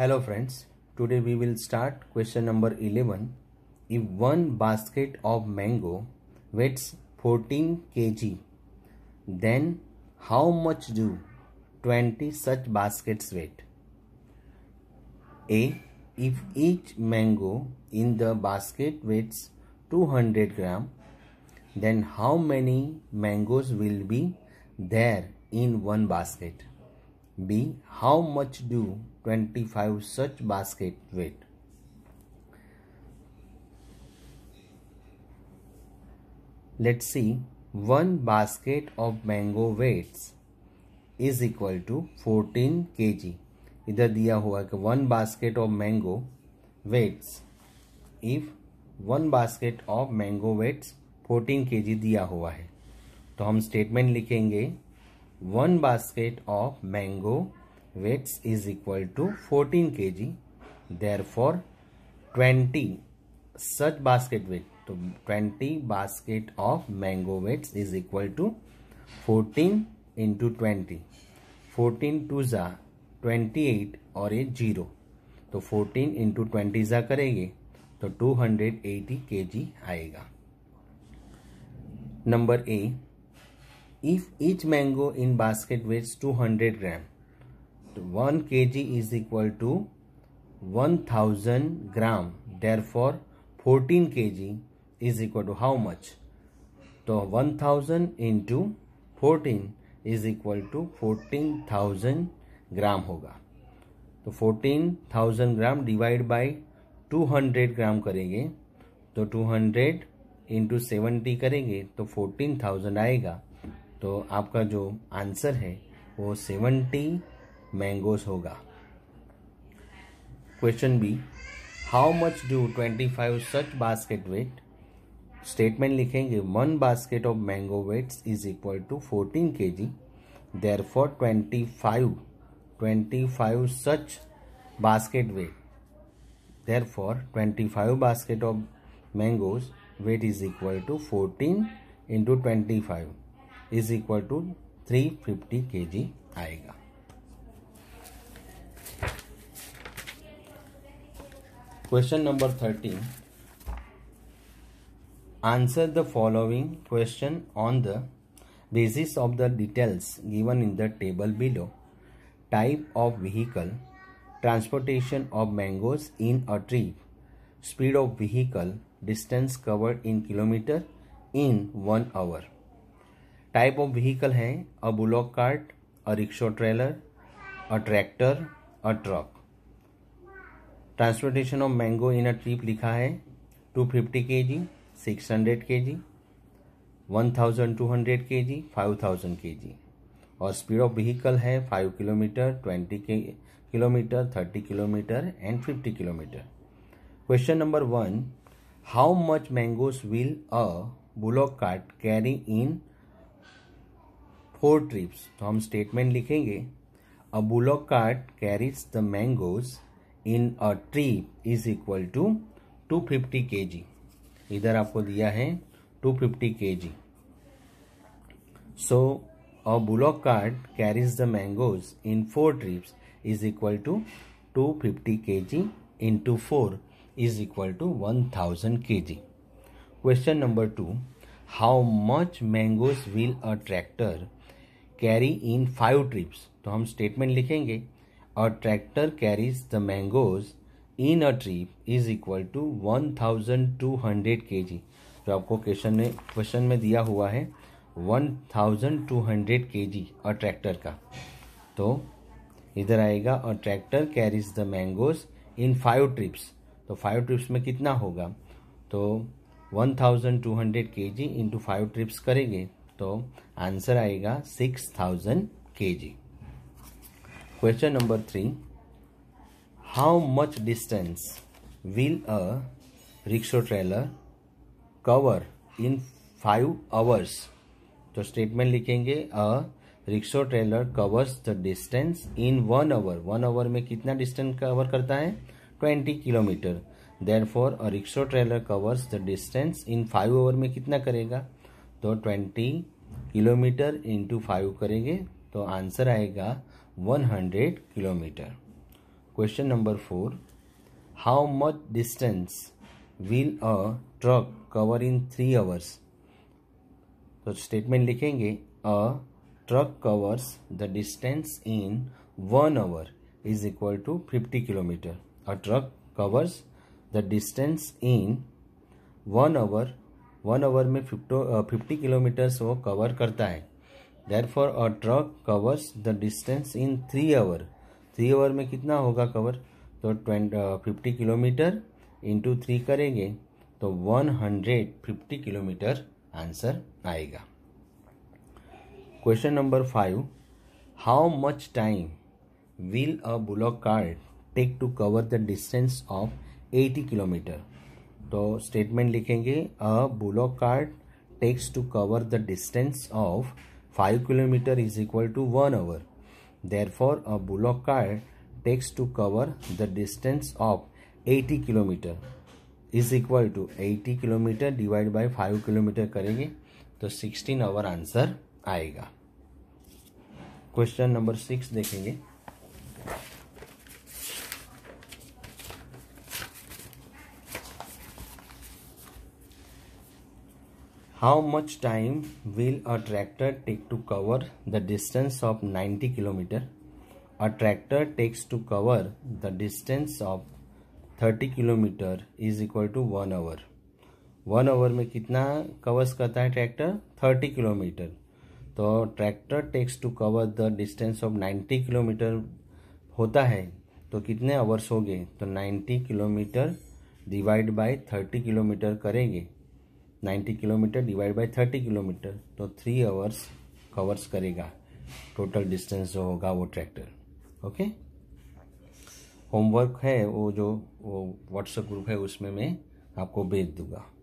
Hello friends, today we will start question number 11. If one basket of mango weighs 14 kg, then how much do 20 such baskets weigh? A. If each mango in the basket weighs 200 gram, then how many mangoes will be there in one basket? B. How much do 25 such basket weight? Let's see. One basket of mango weights is equal to 14 kg. इधर दिया हुआ है कि one basket of mango weights if one basket of mango weights 14 KG दिया हुआ है तो हम स्टेटमेंट लिखेंगे one basket of mango weights is equal to fourteen K G there for twenty such basket weight तो twenty basket of mango weights is equal to fourteen into twenty fourteen two जा twenty eight और a zero तो fourteen into twenty जा करेंगे तो two hundred eighty K G आएगा number A If each mango in basket weighs 200 gram, 1 kg is equal to 1000 gram. Therefore, 14 kg is equal to how much? So, 1000 into 14 is equal to 14000 gram hoga होगा तो 14,000 thousand gram divide by two hundred gram करेंगे तो two hundred into seventy करेंगे तो fourteen thousand आएगा तो आपका जो आंसर है वो सेवेंटी मैंगोज होगा question B how much do twenty five such basket weight statement लिखेंगे one basket of mango weights is equal to fourteen K G there for twenty five twenty five such basket weight there for twenty five basket of mangoes weight is equal to fourteen into twenty five Is equal to three fifty kg. K G आएगा question answer the following question on the basis of the details given in the table below type of vehicle transportation of mangoes in a trip, speed of vehicle distance covered in kilometer in 1 hour type of vehicle है a bullock cart a rickshaw trailer a tractor a truck transportation of mango in a trip लिखा है two fifty K G six hundred K G one thousand two hundred K G five thousand के G और speed of vehicle है five kilometre twenty kilometre thirty kilometre and fifty kilometre question number one how much mangoes will a bullock cart carry in four trips तो हम statement लिखेंगे a bullock cart carries the mangoes in a tree is equal to two fifty K G इधर आपको दिया है two fifty K G so a bullock cart carries the mangoes in four trips is equal to two fifty K G into four is equal to one thousand के जी question number two how much mangoes will a tractor carry in five trips तो हम statement लिखेंगे और tractor carries the mangoes in a trip is equal to one thousand two hundred K G जो आपको question में question में दिया हुआ है one thousand two hundred K G और ट्रैक्टर का तो इधर आएगा और tractor carries the mangoes in five trips तो फाइव ट्रिप्स में कितना होगा तो one thousand two hundred K जी इंटू फाइव ट्रिप्स करेंगे तो आंसर आएगा सिक्स थाउजेंड के जी question number three how much distance will a rickshaw trailer cover in five hours तो स्टेटमेंट लिखेंगे a rickshaw trailer covers the distance in one hour one hour में कितना distance cover करता है twenty kilometre there for a rickshaw trailer covers the distance in five hour में कितना करेगा तो ट्वेंटी किलोमीटर इंटू फाइव करेंगे तो आंसर आएगा one hundred kilometre question number four how much distance will a truck cover in three hours तो statement लिखेंगे a truck covers the distance in one hour is equal to fifty kilometre a truck covers the distance in one hour one hour में fifty fifty kilometres वो cover करता है there for a truck covers the distance in three hour three hour में कितना होगा cover तो twenty fifty kilometre into three करेंगे तो one hundred fifty kilometre answer आएगा question number five how much time will a bullock cart take to cover the distance of eighty kilometre तो statement लिखेंगे a bullock cart takes to cover the distance of five kilometre is equal to one hour there for a bullock cart takes to cover the distance of eighty kilometre is equal to eighty kilometre divide by five kilometre करेंगे तो sixteen hour answer आएगा question number six देखेंगे how much time will a tractor take to cover the distance of 90 kilometer a tractor takes to cover the distance of 30 kilometer is equal to 1 hour 1 hour में कितना covers करता है tractor 30 kilometre तो tractor takes to cover the distance of 90 kilometre होता है तो कितने hours हो गए तो 90 किलोमीटर डिवाइड बाय 30 किलोमीटर करेंगे 90 किलोमीटर डिवाइड बाय 30 किलोमीटर तो थ्री आवर्स कवर्स करेगा टोटल डिस्टेंस जो होगा वो ट्रैक्टर ओके होमवर्क है वो जो वो व्हाट्सएप ग्रुप है उसमें मैं आपको भेज दूंगा